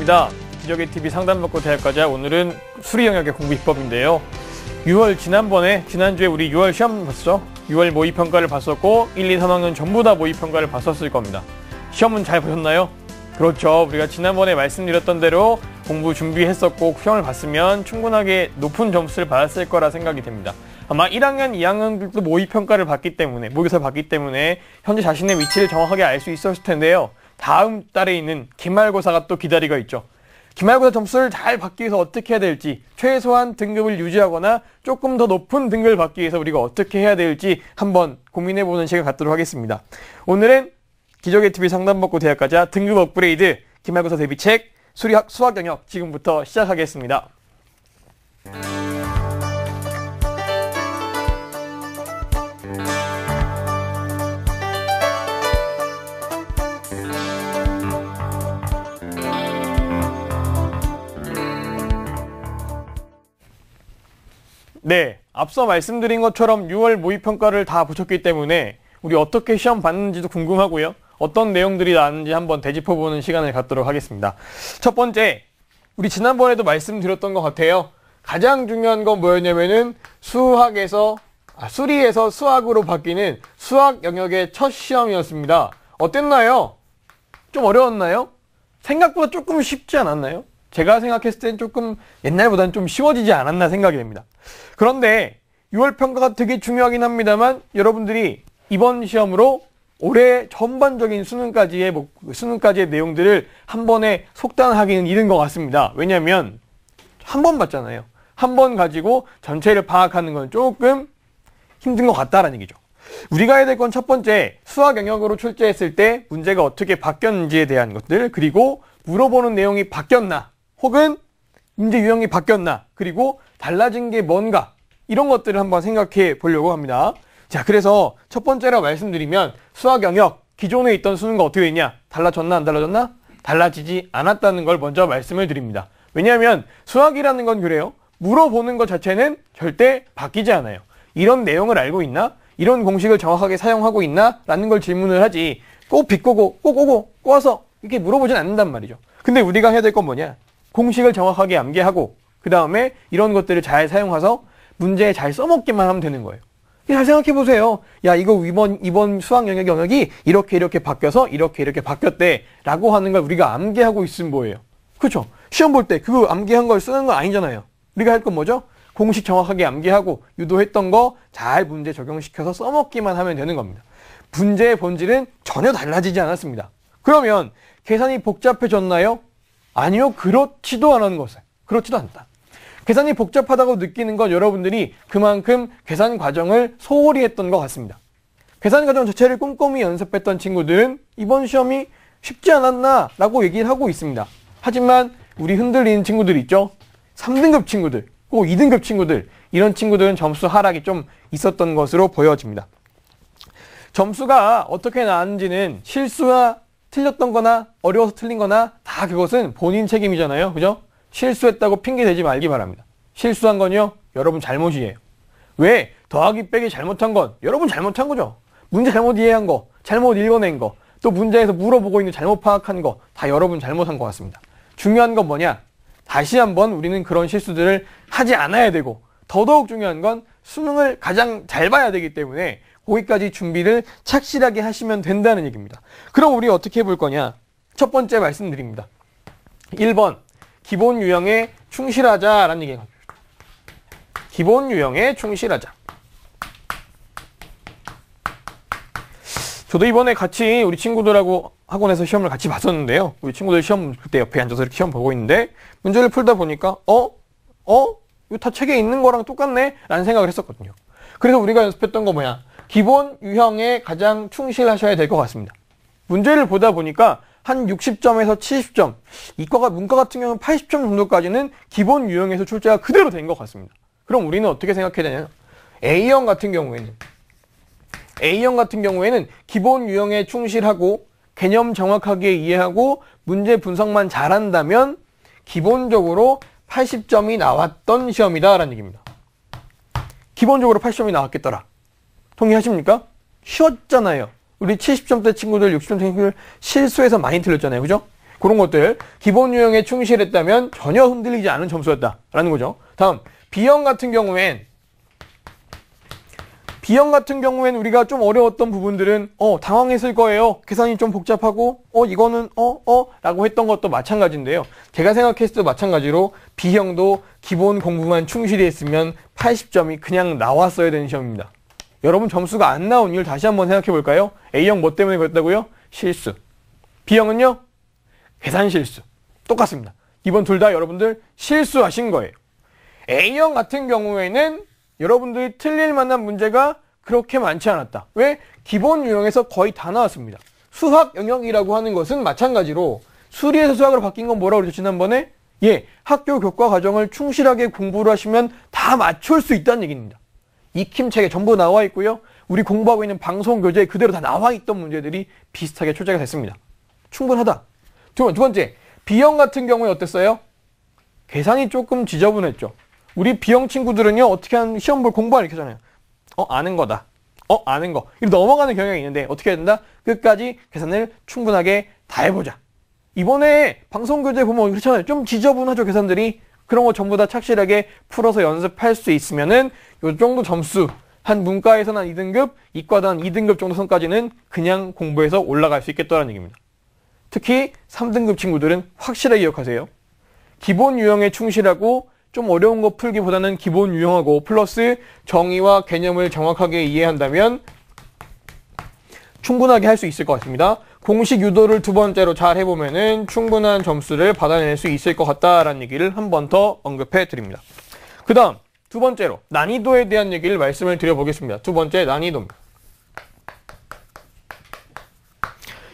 김정호입니다. 기적의 TV 상담받고 대학과자 오늘은 수리 영역의 공부 비법인데요 6월 지난번에 지난주에 우리 6월 시험 봤어. 6월 모의 평가를 봤었고 1, 2, 3학년 전부 다 모의 평가를 봤었을 겁니다. 시험은 잘 보셨나요? 그렇죠. 우리가 지난번에 말씀드렸던 대로 공부 준비했었고 시험을 봤으면 충분하게 높은 점수를 받았을 거라 생각이 됩니다. 아마 1학년, 2학년들도 모의 평가를 봤기 때문에 모의사를 받기 때문에 현재 자신의 위치를 정확하게 알 수 있었을 텐데요. 다음 달에 있는 기말고사가 또 기다리고 있죠. 기말고사 점수를 잘 받기 위해서 어떻게 해야 될지, 최소한 등급을 유지하거나 조금 더 높은 등급을 받기 위해서 우리가 어떻게 해야 될지 한번 고민해보는 시간 갖도록 하겠습니다. 오늘은 기적의 TV 상담받고 대학가자 등급 업그레이드 기말고사 대비책 수리학 수학 영역 지금부터 시작하겠습니다. 네, 앞서 말씀드린 것처럼 6월 모의평가를 다 보셨기 때문에 우리 어떻게 시험 봤는지도 궁금하고요. 어떤 내용들이 나왔는지 한번 되짚어보는 시간을 갖도록 하겠습니다. 첫 번째, 우리 지난번에도 말씀드렸던 것 같아요. 가장 중요한 건 뭐였냐면은 수학에서 아, 수리에서 수학으로 바뀌는 수학 영역의 첫 시험이었습니다. 어땠나요? 좀 어려웠나요? 생각보다 조금 쉽지 않았나요? 제가 생각했을 때는 조금 옛날보다는 좀 쉬워지지 않았나 생각이 됩니다. 그런데 6월 평가가 되게 중요하긴 합니다만 여러분들이 이번 시험으로 올해 전반적인 수능까지의 수능까지의 내용들을 한 번에 속단하기는 이른 것 같습니다. 왜냐하면 한 번 봤잖아요. 한 번 가지고 전체를 파악하는 건 조금 힘든 것 같다라는 얘기죠. 우리가 해야 될 건 첫 번째 수학 영역으로 출제했을 때 문제가 어떻게 바뀌었는지에 대한 것들 그리고 물어보는 내용이 바뀌었나 혹은 인재 유형이 바뀌었나 그리고 달라진 게 뭔가 이런 것들을 한번 생각해 보려고 합니다. 자, 그래서 첫 번째라 말씀드리면 수학 영역 기존에 있던 수능과 어떻게 되냐 달라졌나 안 달라졌나 달라지지 않았다는 걸 먼저 말씀을 드립니다. 왜냐하면 수학이라는 건 그래요. 물어보는 것 자체는 절대 바뀌지 않아요. 이런 내용을 알고 있나? 이런 공식을 정확하게 사용하고 있나? 라는 걸 질문을 하지 꼭 비꼬고 꼭 오고 꼬아서 이렇게 물어보진 않는단 말이죠. 근데 우리가 해야 될 건 뭐냐? 공식을 정확하게 암기하고 그 다음에 이런 것들을 잘 사용해서 문제에 잘 써먹기만 하면 되는 거예요. 잘 생각해 보세요. 야 이거 이번 이번 수학 영역 영역이 이렇게 이렇게 바뀌어서 이렇게 이렇게 바뀌었대라고 하는 걸 우리가 암기하고 있으면 뭐예요? 그렇죠? 시험 볼 때 그 암기한 걸 쓰는 건 아니잖아요. 우리가 할 건 뭐죠? 공식 정확하게 암기하고 유도했던 거 잘 문제 적용시켜서 써먹기만 하면 되는 겁니다. 문제의 본질은 전혀 달라지지 않았습니다. 그러면 계산이 복잡해졌나요? 아니요, 그렇지도 않은 것에. 그렇지도 않다. 계산이 복잡하다고 느끼는 건 여러분들이 그만큼 계산 과정을 소홀히 했던 것 같습니다. 계산 과정 자체를 꼼꼼히 연습했던 친구들은 이번 시험이 쉽지 않았나 라고 얘기를 하고 있습니다. 하지만 우리 흔들리는 친구들 있죠? 3등급 친구들, 꼭 2등급 친구들, 이런 친구들은 점수 하락이 좀 있었던 것으로 보여집니다. 점수가 어떻게 나왔는지는 실수와 틀렸던 거나 어려워서 틀린 거나 다 그것은 본인 책임이잖아요. 그죠? 실수했다고 핑계 대지 말기 바랍니다. 실수한 건요, 여러분 잘못이에요. 왜? 더하기 빼기 잘못한 건 여러분 잘못한 거죠. 문제 잘못 이해한 거, 잘못 읽어낸 거, 또 문제에서 물어보고 있는 잘못 파악한 거 다 여러분 잘못한 것 같습니다. 중요한 건 뭐냐? 다시 한번 우리는 그런 실수들을 하지 않아야 되고 더더욱 중요한 건 수능을 가장 잘 봐야 되기 때문에 거기까지 준비를 착실하게 하시면 된다는 얘기입니다. 그럼 우리 어떻게 해볼 거냐? 첫 번째 말씀드립니다. 1번 기본 유형에 충실하자라는 얘기예요. 기본 유형에 충실하자. 저도 이번에 같이 우리 친구들하고 학원에서 시험을 같이 봤었는데요. 우리 친구들 시험 볼때 옆에 앉아서 이렇게 시험 보고 있는데 문제를 풀다 보니까 어? 어? 이거 다 책에 있는 거랑 똑같네? 라는 생각을 했었거든요. 그래서 우리가 연습했던 거 뭐야? 기본 유형에 가장 충실하셔야 될 것 같습니다. 문제를 보다 보니까 한 60점에서 70점, 이과가 문과 같은 경우는 80점 정도까지는 기본 유형에서 출제가 그대로 된 것 같습니다. 그럼 우리는 어떻게 생각해야 되냐? A형 같은 경우에는 A형 같은 경우에는 기본 유형에 충실하고 개념 정확하게 이해하고 문제 분석만 잘한다면 기본적으로 80점이 나왔던 시험이다라는 얘기입니다. 기본적으로 80점이 나왔겠더라. 동의하십니까? 쉬었잖아요 우리 70점대 친구들, 60점대 친구들 실수해서 많이 틀렸잖아요. 그죠? 그런 것들 기본 유형에 충실했다면 전혀 흔들리지 않은 점수였다라는 거죠. 다음 B형 같은 경우엔 B형 같은 경우엔 우리가 좀 어려웠던 부분들은 어 당황했을 거예요. 계산이 좀 복잡하고 어 이거는 어어 어, 라고 했던 것도 마찬가지인데요. 제가 생각했을 때 마찬가지로 B형도 기본 공부만 충실히 했으면 80점이 그냥 나왔어야 되는 시험입니다. 여러분 점수가 안 나온 이유를 다시 한번 생각해 볼까요? A형 뭐 때문에 그랬다고요? 실수. B형은요? 계산 실수. 똑같습니다. 이번 둘 다 여러분들 실수하신 거예요. A형 같은 경우에는 여러분들이 틀릴 만한 문제가 그렇게 많지 않았다. 왜? 기본 유형에서 거의 다 나왔습니다. 수학 영역이라고 하는 것은 마찬가지로 수리에서 수학으로 바뀐 건 뭐라고 그랬죠? 지난번에? 예, 학교 교과 과정을 충실하게 공부를 하시면 다 맞출 수 있다는 얘기입니다. 익힘책에 전부 나와 있고요. 우리 공부하고 있는 방송 교재에 그대로 다 나와 있던 문제들이 비슷하게 출제가 됐습니다. 충분하다. 두, 두 번째, B형 같은 경우에 어땠어요? 계산이 조금 지저분했죠. 우리 B형 친구들은요, 어떻게 하한 시험 볼 공부하는 이렇게 하잖아요. 어, 아는 거다. 어, 아는 거. 이렇게 넘어가는 경향이 있는데, 어떻게 해야 된다? 끝까지 계산을 충분하게 다 해보자. 이번에 방송교재 보면 그렇잖아요. 좀 지저분하죠, 계산들이. 그런 거 전부 다 착실하게 풀어서 연습할 수 있으면은 요 정도 점수 한문과에서난 2등급, 이과단 2등급 정도 선까지는 그냥 공부해서 올라갈 수있겠다는 얘기입니다. 특히 3등급 친구들은 확실하게 기억하세요. 기본 유형에 충실하고 좀 어려운 거 풀기보다는 기본 유형하고 플러스 정의와 개념을 정확하게 이해한다면 충분하게 할 수 있을 것 같습니다. 공식 유도를 두 번째로 잘 해보면은 충분한 점수를 받아낼 수 있을 것 같다라는 얘기를 한 번 더 언급해 드립니다. 그 다음, 두 번째로 난이도에 대한 얘기를 말씀을 드려보겠습니다. 두 번째 난이도입니다.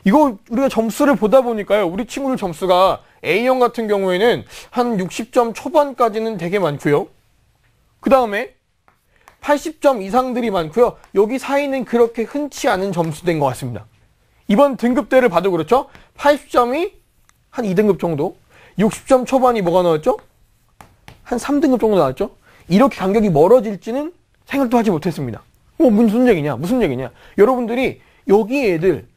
이거 우리가 점수를 보다 보니까요. 우리 친구들 점수가 A형 같은 경우에는 한 60점 초반까지는 되게 많고요. 그 다음에 80점 이상들이 많고요. 여기 사이는 그렇게 흔치 않은 점수된 것 같습니다. 이번 등급대를 봐도 그렇죠? 80점이 한 2등급 정도, 60점 초반이 뭐가 나왔죠? 한 3등급 정도 나왔죠? 이렇게 간격이 멀어질지는 생각도 하지 못했습니다. 뭐 무슨 얘기냐? 무슨 얘기냐? 여러분들이 여기 애들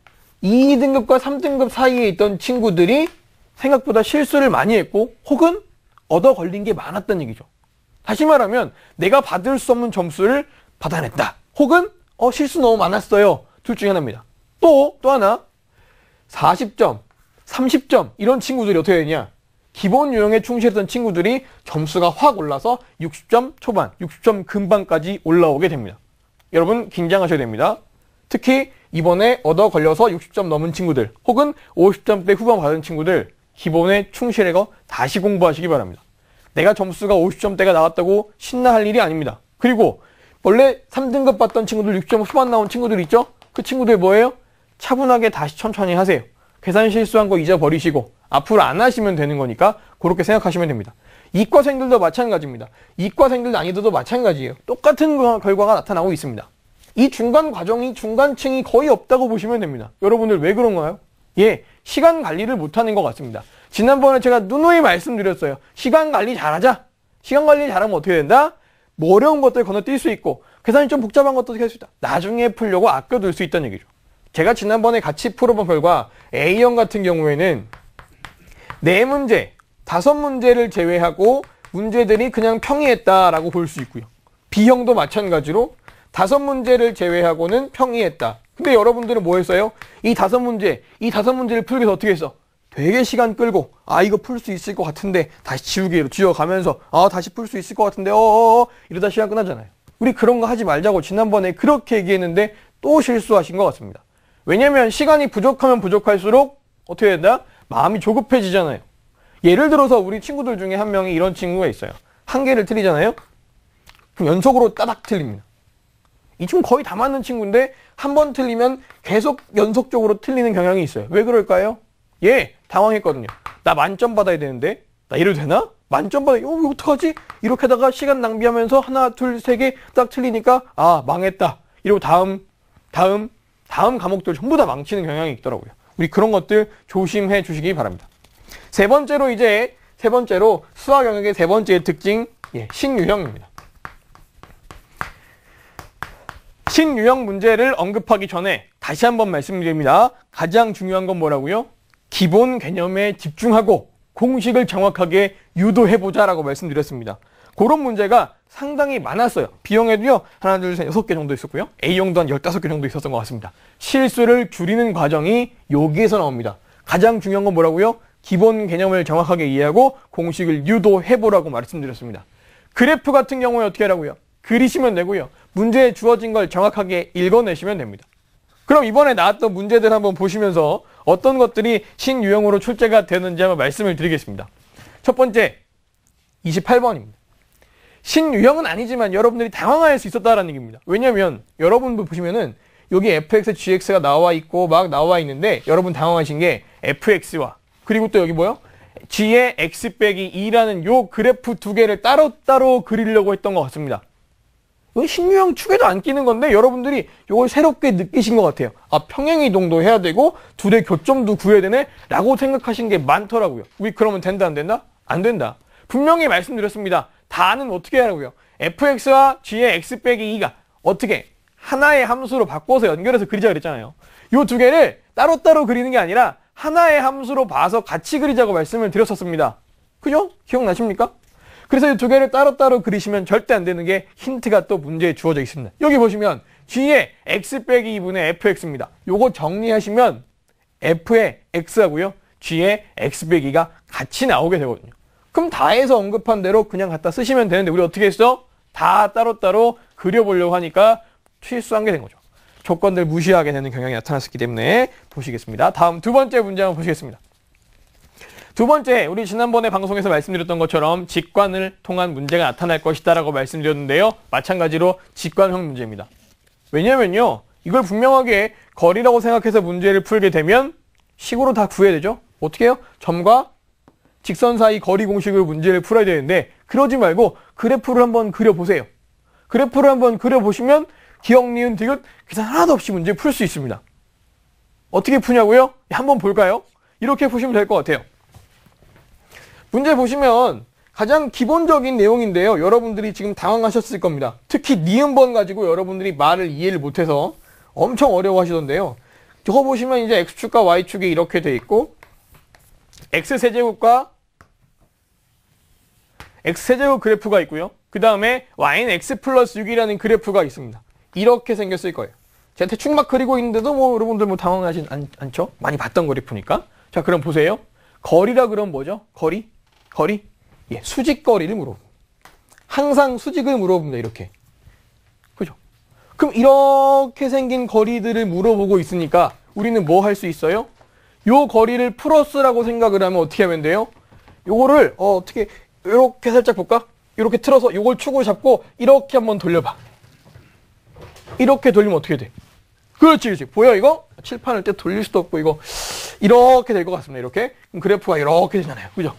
2등급과 3등급 사이에 있던 친구들이 생각보다 실수를 많이 했고 혹은 얻어 걸린 게 많았던 얘기죠. 다시 말하면 내가 받을 수 없는 점수를 받아냈다. 혹은 어 실수 너무 많았어요. 둘 중에 하나입니다. 또, 또 하나, 40점, 30점, 이런 친구들이 어떻게 되냐. 기본 유형에 충실했던 친구들이 점수가 확 올라서 60점 초반, 60점 금방까지 올라오게 됩니다. 여러분, 긴장하셔야 됩니다. 특히 이번에 얻어 걸려서 60점 넘은 친구들, 혹은 50점대 후반 받은 친구들, 기본에 충실해서 다시 공부하시기 바랍니다. 내가 점수가 50점대가 나왔다고 신나할 일이 아닙니다. 그리고 원래 3등급 받던 친구들, 6점 0 후반 나온 친구들 있죠? 그 친구들 뭐예요? 차분하게 다시 천천히 하세요. 계산 실수한 거 잊어버리시고 앞으로 안 하시면 되는 거니까 그렇게 생각하시면 됩니다. 이과생들도 마찬가지입니다. 이과생들 난이도도 마찬가지예요. 똑같은 결과가 나타나고 있습니다. 이 중간 과정이 중간층이 거의 없다고 보시면 됩니다. 여러분들 왜 그런가요? 예, 시간 관리를 못하는 것 같습니다. 지난번에 제가 누누이 말씀드렸어요. 시간 관리 잘하자. 시간 관리 잘하면 어떻게 된다? 뭐 어려운 것들 건너뛸 수 있고 계산이 좀 복잡한 것도 할 수 있다. 나중에 풀려고 아껴둘 수 있다는 얘기죠. 제가 지난번에 같이 풀어본 결과 A형 같은 경우에는 네 문제, 다섯 문제를 제외하고 문제들이 그냥 평이했다라고 볼 수 있고요. B형도 마찬가지로 다섯 문제를 제외하고는 평이했다. 근데 여러분들은 뭐 했어요? 이 다섯 문제, 이 다섯 문제를 풀기 위해서 어떻게 했어? 되게 시간 끌고 아 이거 풀 수 있을 것 같은데 다시 지우개로 지워가면서 아 다시 풀 수 있을 것 같은데 어어어 어, 어, 이러다 시간 끝나잖아요. 우리 그런 거 하지 말자고 지난번에 그렇게 얘기했는데 또 실수하신 것 같습니다. 왜냐면 시간이 부족하면 부족할수록 어떻게 된다? 마음이 조급해지잖아요. 예를 들어서 우리 친구들 중에 한 명이 이런 친구가 있어요. 한 개를 틀리잖아요. 그럼 연속으로 따닥 틀립니다. 이 친구 거의 다 맞는 친구인데 한 번 틀리면 계속 연속적으로 틀리는 경향이 있어요. 왜 그럴까요? 예, 당황했거든요. 나 만점 받아야 되는데 나 이래도 되나? 만점 받아. 어, 이거 어떡하지? 이렇게 하다가 시간 낭비하면서 하나, 둘, 세 개 딱 틀리니까 아, 망했다. 이러고 다음 다음 다음 과목들 전부 다 망치는 경향이 있더라고요. 우리 그런 것들 조심해 주시기 바랍니다. 세 번째로 이제 세 번째로 수학 영역의 세 번째 특징 예, 신유형입니다. 신유형 문제를 언급하기 전에 다시 한번 말씀드립니다. 가장 중요한 건 뭐라고요? 기본 개념에 집중하고 공식을 정확하게 유도해보자라고 말씀드렸습니다. 그런 문제가 상당히 많았어요. 비용에도요 하나, 둘, 셋, 여섯 개 정도 있었고요. A형도 한 열다섯 개 정도 있었던 것 같습니다. 실수를 줄이는 과정이 여기에서 나옵니다. 가장 중요한 건 뭐라고요? 기본 개념을 정확하게 이해하고 공식을 유도해보라고 말씀드렸습니다. 그래프 같은 경우에 어떻게 하라고요? 그리시면 되고요. 문제에 주어진 걸 정확하게 읽어내시면 됩니다. 그럼 이번에 나왔던 문제들 한번 보시면서 어떤 것들이 신유형으로 출제가 되는지 한번 말씀을 드리겠습니다. 첫 번째, 28번입니다. 신유형은 아니지만 여러분들이 당황할 수 있었다라는 얘기입니다. 왜냐면 여러분 보시면은 여기 FX, GX가 나와 있고 막 나와 있는데 여러분 당황하신 게 FX와 그리고 또 여기 뭐요? G의 X 빼기 2라는 요 그래프 두 개를 따로따로 그리려고 했던 것 같습니다. 이건 신유형 축에도 안 끼는 건데 여러분들이 이걸 새롭게 느끼신 것 같아요. 아 평행이동도 해야 되고 둘의 교점도 구해야 되네 라고 생각하신 게 많더라고요. 우리 그러면 된다 안 된다? 안 된다. 분명히 말씀드렸습니다. 다는 어떻게 하라고요? fx와 g의 x 빼기 2가 어떻게 하나의 함수로 바꿔서 연결해서 그리자 그랬잖아요. 이 두 개를 따로따로 그리는 게 아니라 하나의 함수로 봐서 같이 그리자고 말씀을 드렸었습니다. 그죠? 기억나십니까? 그래서 이 두 개를 따로따로 그리시면 절대 안 되는 게 힌트가 또 문제에 주어져 있습니다. 여기 보시면 g의 x 빼기 2분의 fx입니다. 요거 정리하시면 f의 x하고요. g의 x 빼기가 같이 나오게 되거든요. 그럼 다에서 언급한 대로 그냥 갖다 쓰시면 되는데 우리 어떻게 했어? 다 따로따로 그려보려고 하니까 실수한 게 된 거죠. 조건들 무시하게 되는 경향이 나타났기 때문에 보시겠습니다. 다음 두 번째 문장을 보시겠습니다. 두 번째, 우리 지난번에 방송에서 말씀드렸던 것처럼 직관을 통한 문제가 나타날 것이다라고 말씀드렸는데요. 마찬가지로 직관형 문제입니다. 왜냐면요. 이걸 분명하게 거리라고 생각해서 문제를 풀게 되면 식으로 다 구해야 되죠. 어떻게 해요? 점과 직선 사이 거리 공식으 문제를 풀어야 되는데 그러지 말고 그래프를 한번 그려보세요. 그래프를 한번 그려보시면 기억, 니은, 디귿 계산 하나도 없이 문제 풀 수 있습니다. 어떻게 푸냐고요? 예, 한번 볼까요? 이렇게 보시면될 것 같아요. 문제 보시면 가장 기본적인 내용인데요. 여러분들이 지금 당황하셨을 겁니다. 특히 니은번 가지고 여러분들이 말을 이해를 못해서 엄청 어려워하시던데요. 저거 보시면 이제 X축과 Y축이 이렇게 돼 있고 x세제곱과 x세제곱 그래프가 있고요. 그 다음에 y는 x 플러스 6이라는 그래프가 있습니다. 이렇게 생겼을 거예요. 제가 대충 막 그리고 있는데도 뭐 여러분들 뭐 당황하진 않, 않죠? 많이 봤던 그래프니까. 자, 그럼 보세요. 거리라 그럼 뭐죠? 거리? 거리? 예, 수직거리를 물어봅니다. 항상 수직을 물어봅니다. 이렇게. 그죠? 그럼 이렇게 생긴 거리들을 물어보고 있으니까 우리는 뭐 할 수 있어요? 요 거리를 플러스라고 생각을 하면 어떻게 하면 돼요? 요거를 어, 어떻게 이렇게 살짝 볼까? 이렇게 틀어서 요걸 축을 잡고 이렇게 한번 돌려봐. 이렇게 돌리면 어떻게 돼? 그렇지, 그렇지. 보여, 이거? 칠판을 때 돌릴 수도 없고, 이거. 이렇게 될 것 같습니다, 이렇게. 그 그래프가 이렇게 되잖아요. 그죠?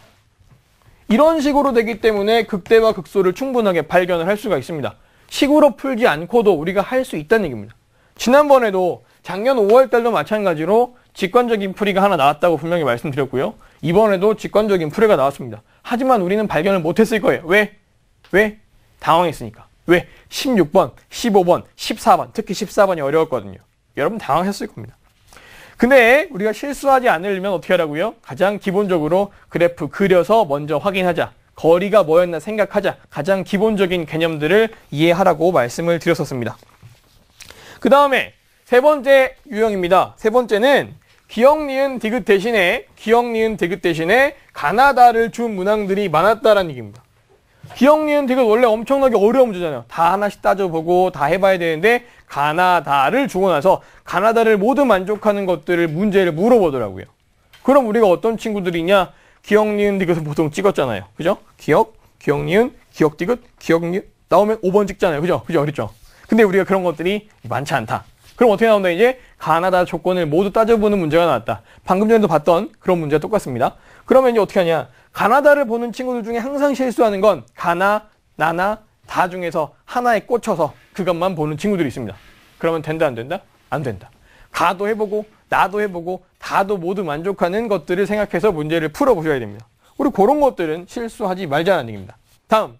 이런 식으로 되기 때문에 극대와 극소를 충분하게 발견을 할 수가 있습니다. 식으로 풀지 않고도 우리가 할 수 있다는 얘기입니다. 지난번에도 작년 5월 달도 마찬가지로 직관적인 풀이가 하나 나왔다고 분명히 말씀드렸고요. 이번에도 직관적인 풀이가 나왔습니다. 하지만 우리는 발견을 못했을 거예요. 왜? 왜? 당황했으니까. 왜? 16번, 15번, 14번, 특히 14번이 어려웠거든요. 여러분 당황했을 겁니다. 근데 우리가 실수하지 않으려면 어떻게 하라고요? 가장 기본적으로 그래프 그려서 먼저 확인하자. 거리가 뭐였나 생각하자. 가장 기본적인 개념들을 이해하라고 말씀을 드렸었습니다. 그 다음에 세 번째 유형입니다. 세 번째는 기역 니은 디귿 대신에 기역 니은 디귿 대신에 가나다를 준 문항들이 많았다라는 얘기입니다. 기역 니은 디귿 원래 엄청나게 어려운 문제잖아요. 다 하나씩 따져보고 다 해봐야 되는데 가나다를 주고 나서 가나다를 모두 만족하는 것들을 문제를 물어보더라고요. 그럼 우리가 어떤 친구들이냐? 기역 니은 디귿을 보통 찍었잖아요. 그죠? 기역, 기역 니은, 기역 디귿, 기역 니은 나오면 5번 찍잖아요. 그죠? 그죠? 그렇죠? 근데 우리가 그런 것들이 많지 않다. 그럼 어떻게 나온다 이제 가나다 조건을 모두 따져보는 문제가 나왔다. 방금 전에도 봤던 그런 문제와 똑같습니다. 그러면 이제 어떻게 하냐? 가나다를 보는 친구들 중에 항상 실수하는 건 가나, 나나, 다 중에서 하나에 꽂혀서 그것만 보는 친구들이 있습니다. 그러면 된다 안 된다? 안 된다. 가도 해보고 나도 해보고 다도 모두 만족하는 것들을 생각해서 문제를 풀어보셔야 됩니다. 우리 그런 것들은 실수하지 말자는 얘기입니다. 다음.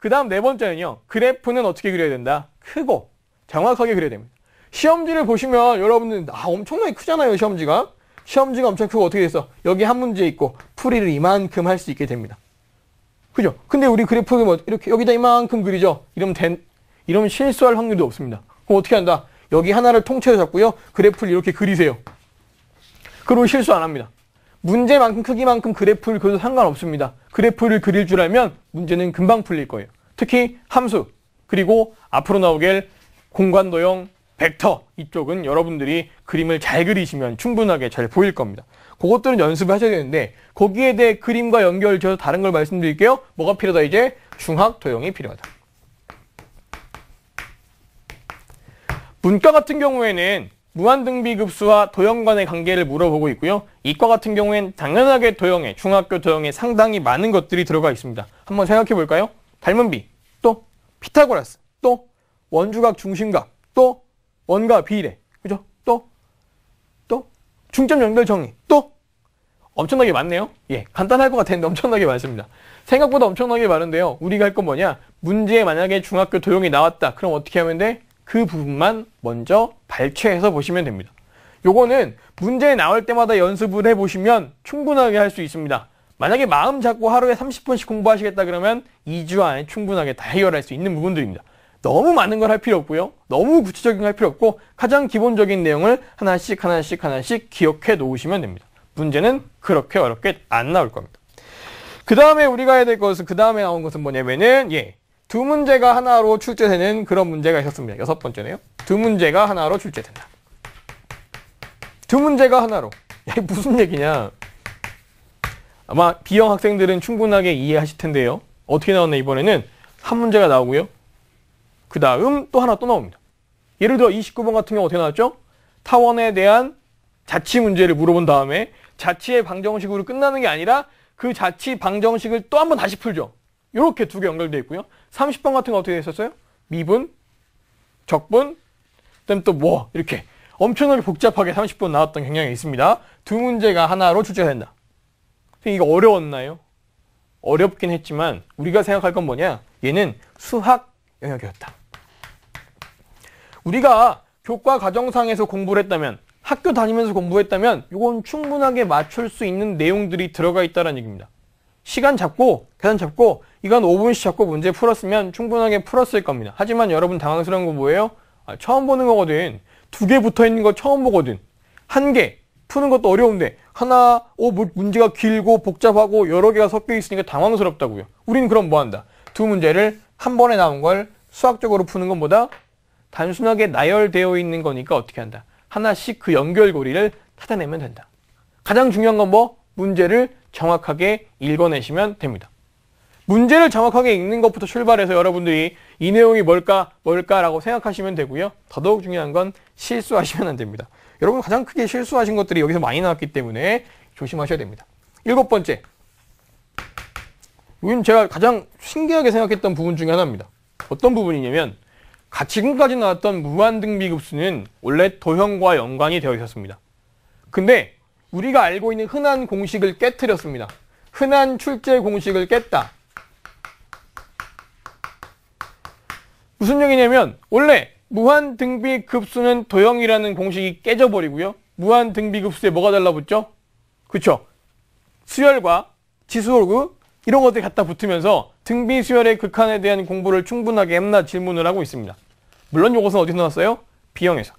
그 다음 네 번째는요. 그래프는 어떻게 그려야 된다? 크고 정확하게 그려야 됩니다. 시험지를 보시면 여러분들 아 엄청나게 크잖아요 시험지가 시험지가 엄청 크고 어떻게 됐어 여기 한 문제 있고 풀이를 이만큼 할 수 있게 됩니다 그죠 근데 우리 그래프를 뭐 이렇게 여기다 이만큼 그리죠 이러면 된 이러면 실수할 확률도 없습니다 그럼 어떻게 한다 여기 하나를 통째로 잡고요 그래프를 이렇게 그리세요 그리고 실수 안 합니다 문제만큼 크기만큼 그래프를 그려도 상관없습니다 그래프를 그릴 줄 알면 문제는 금방 풀릴 거예요 특히 함수 그리고 앞으로 나오길 공간도형 벡터 이쪽은 여러분들이 그림을 잘 그리시면 충분하게 잘 보일 겁니다. 그것들은 연습을 하셔야 되는데 거기에 대해 그림과 연결지어서 다른 걸 말씀드릴게요. 뭐가 필요하다 이제? 중학 도형이 필요하다. 문과 같은 경우에는 무한등비급수와 도형 간의 관계를 물어보고 있고요. 이과 같은 경우에는 당연하게 도형에, 중학교 도형에 상당히 많은 것들이 들어가 있습니다. 한번 생각해 볼까요? 닮은비, 또 피타고라스, 또 원주각 중심각, 또 원과 비례. 그죠? 또, 또, 중점 연결 정리. 또, 엄청나게 많네요. 예, 간단할 것 같았는데 엄청나게 많습니다. 생각보다 엄청나게 많은데요. 우리가 할 건 뭐냐? 문제에 만약에 중학교 도형이 나왔다. 그럼 어떻게 하면 돼? 그 부분만 먼저 발췌해서 보시면 됩니다. 요거는 문제 나올 때마다 연습을 해보시면 충분하게 할 수 있습니다. 만약에 마음 잡고 하루에 30분씩 공부하시겠다 그러면 2주 안에 충분하게 다 해결할 수 있는 부분들입니다. 너무 많은 걸 할 필요 없고요. 너무 구체적인 걸 할 필요 없고 가장 기본적인 내용을 하나씩 하나씩 하나씩 기억해 놓으시면 됩니다. 문제는 그렇게 어렵게 안 나올 겁니다. 그 다음에 우리가 해야 될 것은 그 다음에 나온 것은 뭐냐면은 예. 두 문제가 하나로 출제되는 그런 문제가 있었습니다. 여섯 번째네요. 두 문제가 하나로 출제된다. 두 문제가 하나로. 야, 무슨 얘기냐. 아마 B형 학생들은 충분하게 이해하실 텐데요. 어떻게 나왔나 이번에는 한 문제가 나오고요. 그 다음 또 하나 또 나옵니다. 예를 들어 29번 같은 경우 어떻게 나왔죠? 타원에 대한 자치 문제를 물어본 다음에 자치의 방정식으로 끝나는 게 아니라 그 자치 방정식을 또 한 번 다시 풀죠. 이렇게 두 개연결되어 있고요. 30번 같은 경우 어떻게 돼 있었어요? 미분, 적분, 그다음 또뭐 이렇게 엄청나게 복잡하게 30번 나왔던 경향이 있습니다. 두 문제가 하나로 출제가 된다. 이거 어려웠나요? 어렵긴 했지만 우리가 생각할 건 뭐냐? 얘는 수학 영역이었다. 우리가 교과 과정상에서 공부를 했다면 학교 다니면서 공부했다면 이건 충분하게 맞출 수 있는 내용들이 들어가 있다는 얘기입니다. 시간 잡고 계산 잡고 이건 5분씩 잡고 문제 풀었으면 충분하게 풀었을 겁니다. 하지만 여러분 당황스러운 건 뭐예요? 아, 처음 보는 거거든. 두 개 붙어 있는 거 처음 보거든. 한 개 푸는 것도 어려운데 하나 오 뭐 문제가 길고 복잡하고 여러 개가 섞여 있으니까 당황스럽다고요. 우리는 그럼 뭐 한다? 두 문제를 한 번에 나온 걸 수학적으로 푸는 것보다 단순하게 나열되어 있는 거니까 어떻게 한다. 하나씩 그 연결고리를 찾아내면 된다. 가장 중요한 건 뭐? 문제를 정확하게 읽어내시면 됩니다. 문제를 정확하게 읽는 것부터 출발해서 여러분들이 이 내용이 뭘까, 뭘까라고 생각하시면 되고요. 더더욱 중요한 건 실수하시면 안 됩니다. 여러분 가장 크게 실수하신 것들이 여기서 많이 나왔기 때문에 조심하셔야 됩니다. 일곱 번째. 이건 제가 가장 신기하게 생각했던 부분 중에 하나입니다. 어떤 부분이냐면 지금까지 나왔던 무한등비급수는 원래 도형과 연관이 되어 있었습니다. 근데 우리가 알고 있는 흔한 공식을 깨뜨렸습니다. 흔한 출제 공식을 깼다. 무슨 얘기냐면 원래 무한등비급수는 도형이라는 공식이 깨져버리고요. 무한등비급수에 뭐가 달라붙죠? 그쵸? 수열과 지수로그 이런 것들이 갖다 붙으면서 등비수열의 극한에 대한 공부를 충분하게 했나 질문을 하고 있습니다. 물론 이것은 어디서 나왔어요? B형에서.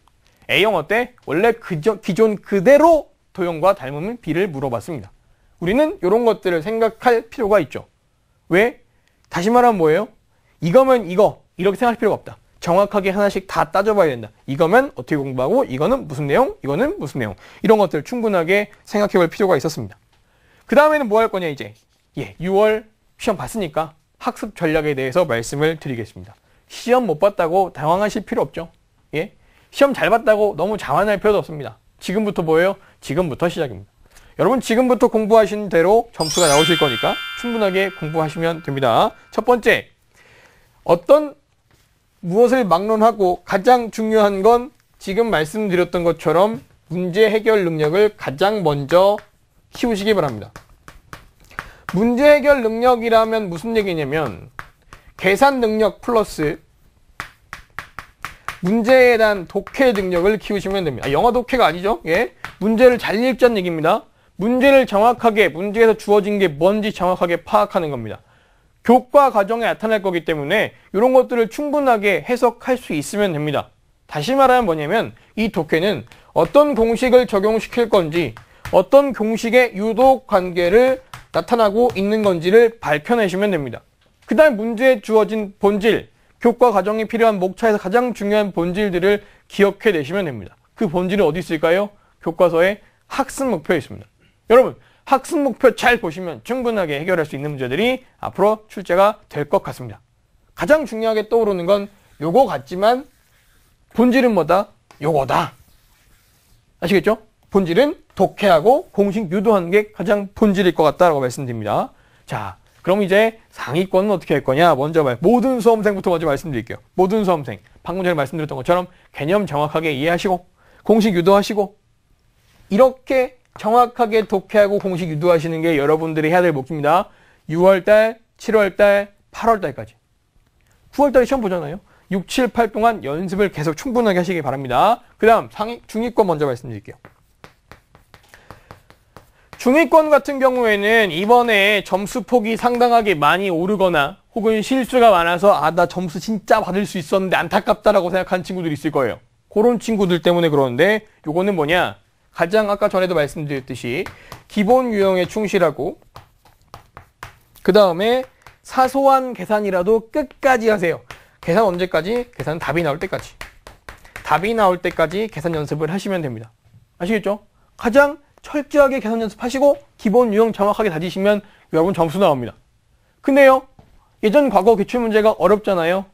A형어 때 원래 그저, 기존 그대로 도형과 닮으면 B를 물어봤습니다. 우리는 이런 것들을 생각할 필요가 있죠. 왜? 다시 말하면 뭐예요? 이거면 이거 이렇게 생각할 필요가 없다. 정확하게 하나씩 다 따져봐야 된다. 이거면 어떻게 공부하고 이거는 무슨 내용, 이거는 무슨 내용. 이런 것들 을 충분하게 생각해 볼 필요가 있었습니다. 그 다음에는 뭐 할 거냐 이제. 예, 6월 시험 봤으니까 학습 전략에 대해서 말씀을 드리겠습니다. 시험 못 봤다고 당황하실 필요 없죠. 예? 시험 잘 봤다고 너무 자만할 필요도 없습니다. 지금부터 뭐예요? 지금부터 시작입니다. 여러분 지금부터 공부하신 대로 점수가 나오실 거니까 충분하게 공부하시면 됩니다. 첫 번째, 어떤 무엇을 막론하고 가장 중요한 건 지금 말씀드렸던 것처럼 문제 해결 능력을 가장 먼저 키우시기 바랍니다. 문제 해결 능력이라면 무슨 얘기냐면 계산 능력 플러스 문제에 대한 독해 능력을 키우시면 됩니다. 아, 영어 독해가 아니죠. 예. 문제를 잘 읽자는 얘기입니다. 문제를 정확하게 문제에서 주어진 게 뭔지 정확하게 파악하는 겁니다. 교과 과정에 나타날 거기 때문에 이런 것들을 충분하게 해석할 수 있으면 됩니다. 다시 말하면 뭐냐면 이 독해는 어떤 공식을 적용시킬 건지 어떤 공식의 유독 관계를 나타나고 있는 건지를 밝혀내시면 됩니다. 그 다음 문제에 주어진 본질, 교과 과정이 필요한 목차에서 가장 중요한 본질들을 기억해내시면 됩니다. 그 본질은 어디 있을까요? 교과서에 학습 목표에 있습니다. 여러분, 학습 목표 잘 보시면 충분하게 해결할 수 있는 문제들이 앞으로 출제가 될 것 같습니다. 가장 중요하게 떠오르는 건 요거 같지만 본질은 뭐다? 요거다. 아시겠죠? 본질은 독해하고 공식 유도하는 게 가장 본질일 것 같다라고 말씀드립니다. 자, 그럼 이제 상위권은 어떻게 할 거냐? 먼저 말, 모든 수험생부터 먼저 말씀드릴게요. 모든 수험생. 방금 전에 말씀드렸던 것처럼 개념 정확하게 이해하시고, 공식 유도하시고, 이렇게 정확하게 독해하고 공식 유도하시는 게 여러분들이 해야 될 목표입니다. 6월달, 7월달, 8월달까지. 9월달에 시험 보잖아요. 6, 7, 8 동안 연습을 계속 충분하게 하시기 바랍니다. 그 다음 상위, 중위권 먼저 말씀드릴게요. 중위권 같은 경우에는 이번에 점수 폭이 상당하게 많이 오르거나 혹은 실수가 많아서 아 나 점수 진짜 받을 수 있었는데 안타깝다라고 생각하는 친구들이 있을 거예요. 그런 친구들 때문에 그러는데 요거는 뭐냐? 가장 아까 전에도 말씀드렸듯이 기본 유형에 충실하고 그 다음에 사소한 계산이라도 끝까지 하세요. 계산 언제까지? 계산 답이 나올 때까지. 답이 나올 때까지 계산 연습을 하시면 됩니다. 아시겠죠? 가장 철저하게 계산 연습하시고 기본 유형 정확하게 다지시면 여러분 점수 나옵니다. 근데요. 예전 과거 기출 문제가 어렵잖아요.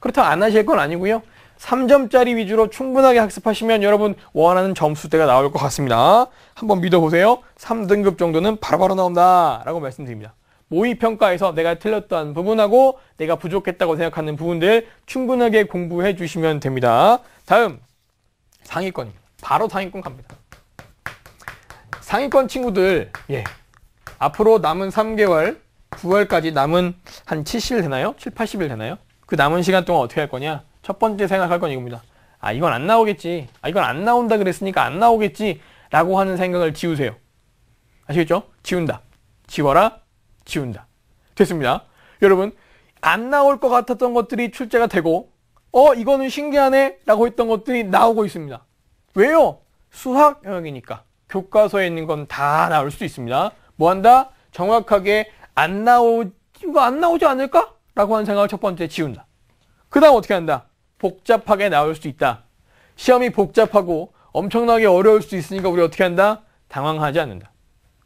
그렇다고 안 하실 건 아니고요. 3점짜리 위주로 충분하게 학습하시면 여러분 원하는 점수대가 나올 것 같습니다. 한번 믿어보세요. 3등급 정도는 바로바로 나온다 라고 말씀드립니다. 모의평가에서 내가 틀렸던 부분하고 내가 부족했다고 생각하는 부분들 충분하게 공부해 주시면 됩니다. 다음 상위권입니다. 바로 상위권 갑니다. 상위권 친구들 예. 앞으로 남은 3개월 9월까지 남은 한 70일 되나요? 7, 80일 되나요? 그 남은 시간 동안 어떻게 할 거냐? 첫 번째 생각할 건 이겁니다. 아 이건 안 나오겠지. 아 이건 안 나온다 그랬으니까 안 나오겠지. 라고 하는 생각을 지우세요. 아시겠죠? 지운다. 지워라. 지운다. 됐습니다. 여러분 안 나올 것 같았던 것들이 출제가 되고 어 이거는 신기하네 라고 했던 것들이 나오고 있습니다. 왜요? 수학 영역이니까. 교과서에 있는 건 다 나올 수 있습니다. 뭐 한다? 정확하게 안 나오, 이거 안 나오지 않을까? 라고 하는 생각을 첫 번째 지운다. 그 다음 어떻게 한다? 복잡하게 나올 수 있다. 시험이 복잡하고 엄청나게 어려울 수 있으니까 우리 어떻게 한다? 당황하지 않는다.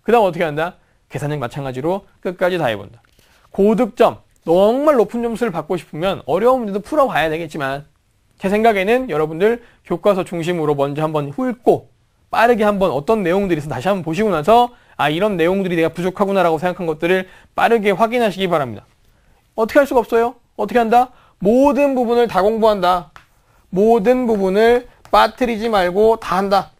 그 다음 어떻게 한다? 계산은 마찬가지로 끝까지 다 해본다. 고득점, 정말 높은 점수를 받고 싶으면 어려운 문제도 풀어봐야 되겠지만 제 생각에는 여러분들 교과서 중심으로 먼저 한번 훑고 빠르게 한번 어떤 내용들이 있어 다시 한번 보시고 나서 아 이런 내용들이 내가 부족하구나라고 생각한 것들을 빠르게 확인하시기 바랍니다. 어떻게 할 수가 없어요? 어떻게 한다? 모든 부분을 다 공부한다. 모든 부분을 빠뜨리지 말고 다 한다.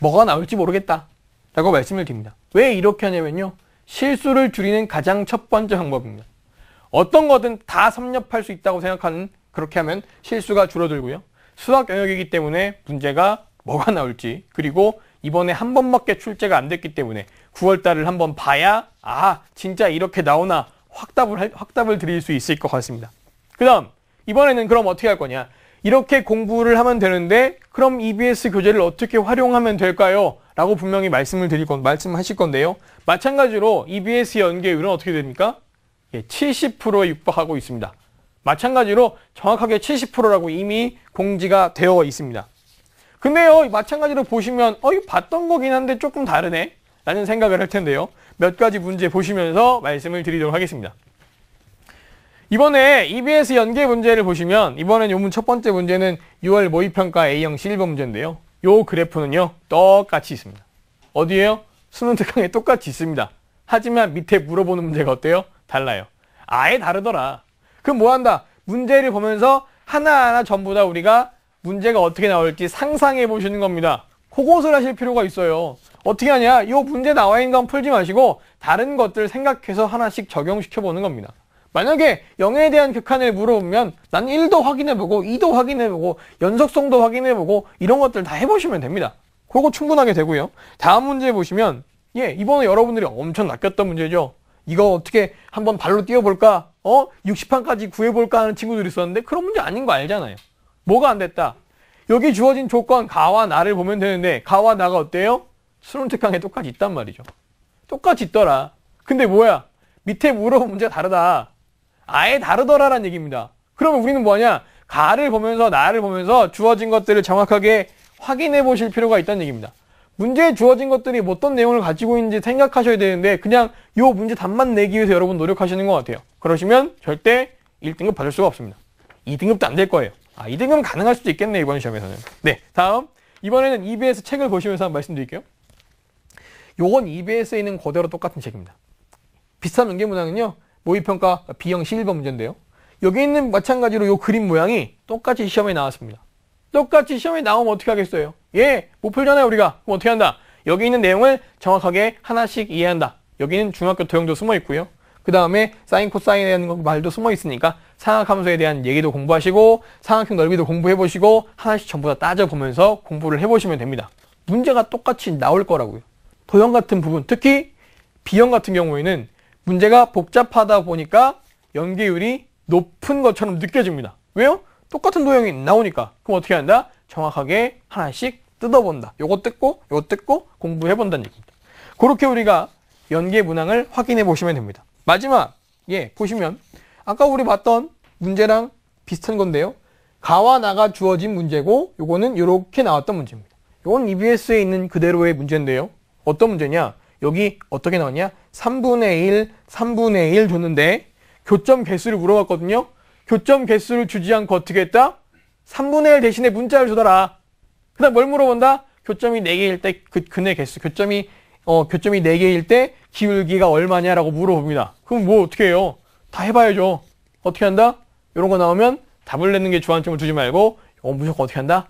뭐가 나올지 모르겠다. 라고 말씀을 드립니다. 왜 이렇게 하냐면요. 실수를 줄이는 가장 첫 번째 방법입니다. 어떤 거든 다 섭렵할 수 있다고 생각하는 그렇게 하면 실수가 줄어들고요. 수학 영역이기 때문에 문제가 뭐가 나올지 그리고 이번에 한 번밖에 출제가 안 됐기 때문에 9월달을 한번 봐야 아 진짜 이렇게 나오나 확답을 확답을 드릴 수 있을 것 같습니다. 그다음 이번에는 그럼 어떻게 할 거냐? 이렇게 공부를 하면 되는데 그럼 EBS 교재를 어떻게 활용하면 될까요? 라고 분명히 말씀을 드릴 건 말씀하실 건데요. 마찬가지로 EBS 연계율은 어떻게 됩니까? 70%에 예, 육박하고 있습니다. 마찬가지로 정확하게 70%라고 이미 공지가 되어 있습니다. 근데요, 마찬가지로 보시면, 어, 이 봤던 거긴 한데 조금 다르네? 라는 생각을 할 텐데요. 몇 가지 문제 보시면서 말씀을 드리도록 하겠습니다. 이번에 EBS 연계 문제를 보시면, 이번엔 요문 첫 번째 문제는 6월 모의평가 A형 실버 문제인데요. 요 그래프는요, 똑같이 있습니다. 어디에요? 수능 특강에 똑같이 있습니다. 하지만 밑에 물어보는 문제가 어때요? 달라요. 아예 다르더라. 그럼 뭐 한다? 문제를 보면서 하나하나 전부 다 우리가 문제가 어떻게 나올지 상상해 보시는 겁니다. 그것을 하실 필요가 있어요. 어떻게 하냐? 이 문제 나와 있는 건 풀지 마시고 다른 것들 생각해서 하나씩 적용시켜 보는 겁니다. 만약에 영에 대한 극한을 물어보면 난 1도 확인해보고 2도 확인해보고 연속성도 확인해보고 이런 것들 다 해보시면 됩니다. 그거 충분하게 되고요. 다음 문제 보시면 예 이번에 여러분들이 엄청 낚였던 문제죠. 이거 어떻게 한번 발로 뛰어볼까? 어? 60판까지 구해볼까 하는 친구들이 있었는데 그런 문제 아닌 거 알잖아요. 뭐가 안 됐다? 여기 주어진 조건 가와 나를 보면 되는데 가와 나가 어때요? 수론특강에 똑같이 있단 말이죠. 똑같이 있더라. 근데 뭐야? 밑에 물어본 문제가 다르다. 아예 다르더라라는 얘기입니다. 그러면 우리는 뭐냐 가를 보면서 나를 보면서 주어진 것들을 정확하게 확인해 보실 필요가 있다는 얘기입니다. 문제에 주어진 것들이 뭐 어떤 내용을 가지고 있는지 생각하셔야 되는데 그냥 이 문제 답만 내기 위해서 여러분 노력하시는 것 같아요. 그러시면 절대 1등급 받을 수가 없습니다. 2등급도 안 될 거예요. 아, 2등급은 가능할 수도 있겠네, 이번 시험에서는. 네, 다음. 이번에는 EBS 책을 보시면서 한번 말씀드릴게요. 요건 EBS에 있는 그대로 똑같은 책입니다. 비슷한 연계문항은요, 모의평가 B형 실버 문제인데요. 여기 있는 마찬가지로 요 그림 모양이 똑같이 시험에 나왔습니다. 똑같이 시험에 나오면 어떻게 하겠어요? 예, 못 풀잖아요, 우리가. 그럼 어떻게 한다? 여기 있는 내용을 정확하게 하나씩 이해한다. 여기는 중학교 도형도 숨어 있고요. 그 다음에 사인, 코사인에 대한 말도 숨어 있으니까 상악함수에 대한 얘기도 공부하시고 상악형 넓이도 공부해보시고 하나씩 전부 다 따져보면서 공부를 해보시면 됩니다. 문제가 똑같이 나올 거라고요. 도형 같은 부분, 특히 비형 같은 경우에는 문제가 복잡하다 보니까 연계율이 높은 것처럼 느껴집니다. 왜요? 똑같은 도형이 나오니까 그럼 어떻게 한다? 정확하게 하나씩 뜯어본다. 요거 뜯고 요거 뜯고 공부해본다는 얘기입니다. 그렇게 우리가 연계 문항을 확인해 보시면 됩니다. 마지막 예 보시면 아까 우리 봤던 문제랑 비슷한 건데요. 가와 나가 주어진 문제고 요거는 이렇게 나왔던 문제입니다. 이건 EBS에 있는 그대로의 문제인데요. 어떤 문제냐? 여기 어떻게 나왔냐? 3분의 1, 3분의 1 줬는데 교점 개수를 물어봤거든요. 교점 개수를 주지 않고 어떻게 했다? 3분의 1 대신에 문자를 줘달라. 그 다음 뭘 물어본다? 교점이 4개일 때 그, 근의 개수, 교점이, 어, 교점이 4개일 때 기울기가 얼마냐라고 물어봅니다. 그럼 뭐 어떻게 해요? 다 해봐야죠. 어떻게 한다? 이런 거 나오면 답을 내는 게 주안점을 주지 말고, 어, 무조건 어떻게 한다?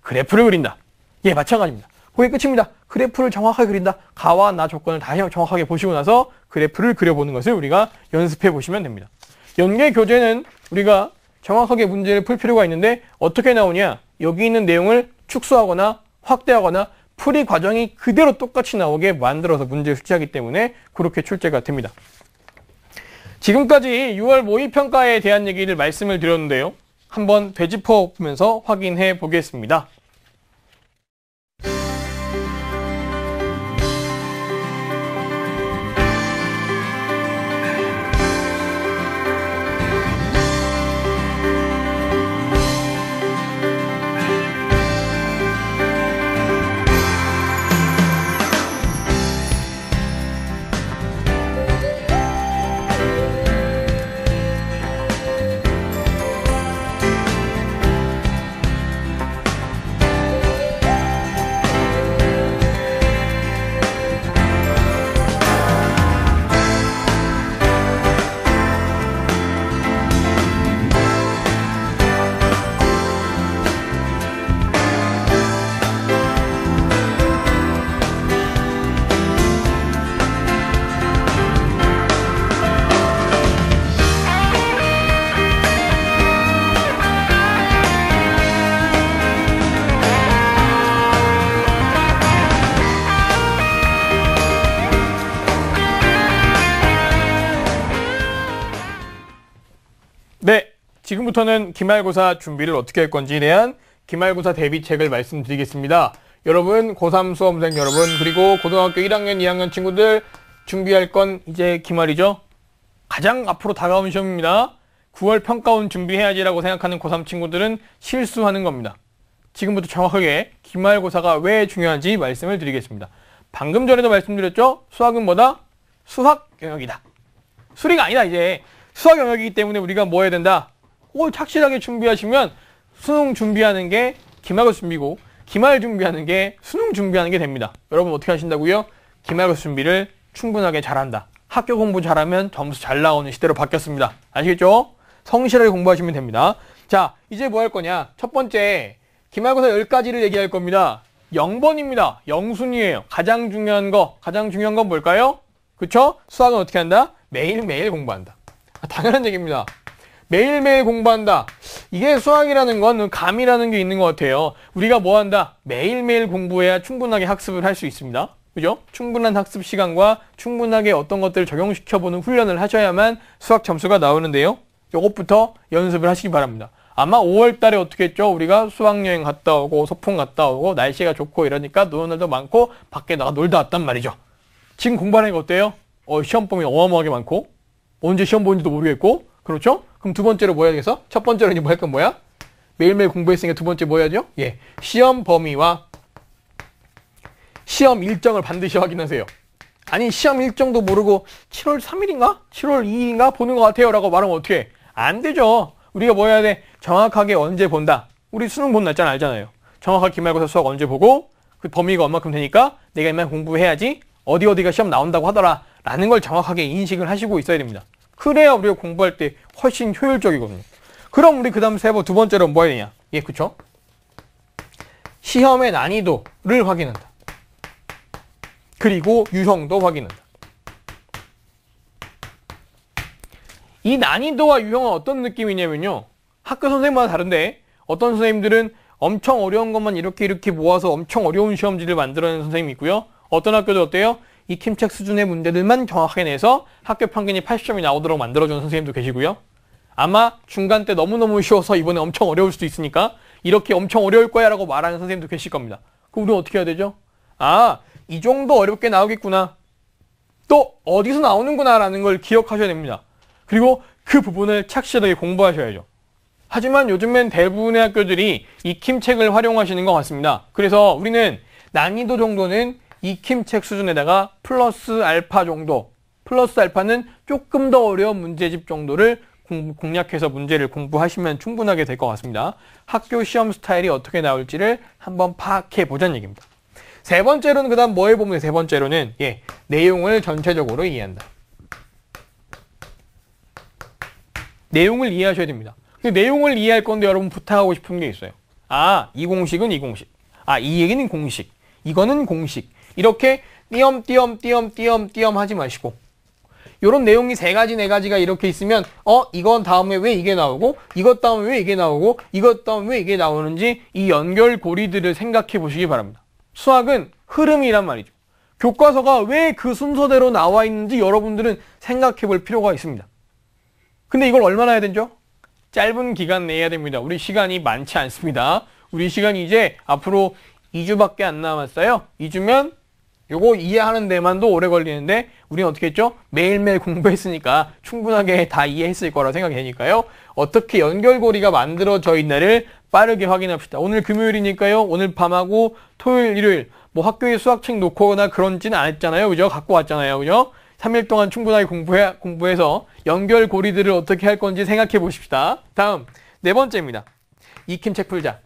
그래프를 그린다. 예, 마찬가지입니다. 거기 끝입니다. 그래프를 정확하게 그린다. 가와 나 조건을 다 정확하게 보시고 나서 그래프를 그려보는 것을 우리가 연습해 보시면 됩니다. 연계 교재는 우리가 정확하게 문제를 풀 필요가 있는데 어떻게 나오냐? 여기 있는 내용을 축소하거나 확대하거나 풀이 과정이 그대로 똑같이 나오게 만들어서 문제를 출제하기 때문에 그렇게 출제가 됩니다. 지금까지 6월 모의평가에 대한 얘기를 말씀을 드렸는데요. 한번 되짚어 보면서 확인해 보겠습니다. 지금부터는 기말고사 준비를 어떻게 할 건지에 대한 기말고사 대비책을 말씀드리겠습니다. 여러분, 고3 수험생 여러분, 그리고 고등학교 1학년, 2학년 친구들 준비할 건 이제 기말이죠? 가장 앞으로 다가온 시험입니다. 9월 평가원 준비해야지라고 생각하는 고3 친구들은 실수하는 겁니다. 지금부터 정확하게 기말고사가 왜 중요한지 말씀을 드리겠습니다. 방금 전에도 말씀드렸죠? 수학은 뭐다? 수학 영역이다. 수리가 아니다, 이제. 수학 영역이기 때문에 우리가 뭐 해야 된다? 오, 걸 착실하게 준비하시면 수능 준비하는 게 기말고사 준비고 기말 준비하는 게 수능 준비하는 게 됩니다. 여러분 어떻게 하신다고요? 기말고사 준비를 충분하게 잘한다. 학교 공부 잘하면 점수 잘 나오는 시대로 바뀌었습니다. 아시겠죠? 성실하게 공부하시면 됩니다. 자, 이제 뭐 할 거냐? 첫 번째, 기말고사 10가지를 얘기할 겁니다. 0번입니다. 영순이에요. 가장 중요한 거, 가장 중요한 건 뭘까요? 그쵸? 수학은 어떻게 한다? 매일매일 공부한다. 아, 당연한 얘기입니다. 매일매일 공부한다. 이게 수학이라는 건 감이라는 게 있는 것 같아요. 우리가 뭐 한다? 매일매일 공부해야 충분하게 학습을 할 수 있습니다. 그죠? 충분한 학습 시간과 충분하게 어떤 것들을 적용시켜보는 훈련을 하셔야만 수학 점수가 나오는데요. 이것부터 연습을 하시기 바랍니다. 아마 5월 달에 어떻게 했죠? 우리가 수학여행 갔다 오고 소풍 갔다 오고 날씨가 좋고 이러니까 노는 날도 많고 밖에 나가 놀다 왔단 말이죠. 지금 공부하는 게 어때요? 어, 시험 범위 어마어마하게 많고 언제 시험 보는지도 모르겠고 그렇죠? 그럼 두 번째로 뭐 해야겠어? 첫 번째로 이제 뭐 할 건 뭐야? 매일매일 공부했으니까 두 번째 뭐 해야죠? 예. 시험 범위와 시험 일정을 반드시 확인하세요. 아니, 시험 일정도 모르고 7월 3일인가? 7월 2일인가? 보는 것 같아요. 라고 말하면 어떻게 안 되죠. 우리가 뭐 해야 돼? 정확하게 언제 본다. 우리 수능 본 날짜는 알잖아요. 정확하게 기말고사 수학 언제 보고 그 범위가 얼마큼 되니까 내가 이만 공부해야지 어디 어디가 시험 나온다고 하더라. 라는 걸 정확하게 인식을 하시고 있어야 됩니다. 그래야 우리가 공부할 때 훨씬 효율적이거든요. 그럼 우리 그 다음 세 번, 두 번째로 뭐 해야 되냐? 예, 그쵸? 시험의 난이도를 확인한다. 그리고 유형도 확인한다. 이 난이도와 유형은 어떤 느낌이냐면요. 학교 선생님마다 다른데 어떤 선생님들은 엄청 어려운 것만 이렇게 이렇게 모아서 엄청 어려운 시험지를 만들어내는 선생님이 있고요. 어떤 학교도 어때요? 이 킴책 수준의 문제들만 정확하게 내서 학교 평균이 80점이 나오도록 만들어주는 선생님도 계시고요. 아마 중간 때 너무너무 쉬워서 이번에 엄청 어려울 수도 있으니까 이렇게 엄청 어려울 거야 라고 말하는 선생님도 계실 겁니다. 그럼 우리는 어떻게 해야 되죠? 아, 이 정도 어렵게 나오겠구나. 또 어디서 나오는구나 라는 걸 기억하셔야 됩니다. 그리고 그 부분을 착실하게 공부하셔야죠. 하지만 요즘엔 대부분의 학교들이 이킴책을 활용하시는 것 같습니다. 그래서 우리는 난이도 정도는 익힘책 수준에다가 플러스 알파 정도 플러스 알파는 조금 더 어려운 문제집 정도를 공략해서 문제를 공부하시면 충분하게 될 것 같습니다. 학교 시험 스타일이 어떻게 나올지를 한번 파악해 보자는 얘기입니다. 세 번째로는 그 다음 뭐 해보면 세 번째로는 예 내용을 전체적으로 이해한다. 내용을 이해하셔야 됩니다. 내용을 이해할 건데 여러분 부탁하고 싶은 게 있어요. 아, 이 공식은 이 공식. 아, 이 얘기는 공식. 이거는 공식. 이렇게 띄엄띄엄 띄엄띄엄 띄엄 하지 마시고 이런 내용이 세 가지 네 가지가 이렇게 있으면 어 이건 다음에 왜 이게 나오고 이것 다음에 왜 이게 나오고 이것 다음에 왜 이게 나오는지 이 연결고리들을 생각해 보시기 바랍니다. 수학은 흐름이란 말이죠. 교과서가 왜 그 순서대로 나와 있는지 여러분들은 생각해 볼 필요가 있습니다. 근데 이걸 얼마나 해야 되죠? 짧은 기간 내야 됩니다. 우리 시간이 많지 않습니다. 우리 시간이 이제 앞으로 2주밖에 안 남았어요. 2주면 요거 이해하는 데만도 오래 걸리는데 우리는 어떻게 했죠? 매일매일 공부했으니까 충분하게 다 이해했을 거라 생각이 되니까요. 어떻게 연결고리가 만들어져 있나를 빠르게 확인합시다. 오늘 금요일이니까요. 오늘 밤하고 토요일, 일요일 뭐 학교에 수학책 놓거나 그런지는 않았잖아요. 그죠? 갖고 왔잖아요. 그죠? 3일 동안 충분하게 공부해, 공부해서 연결고리들을 어떻게 할 건지 생각해 보십시다. 다음 네 번째입니다. 익힘 책 풀자.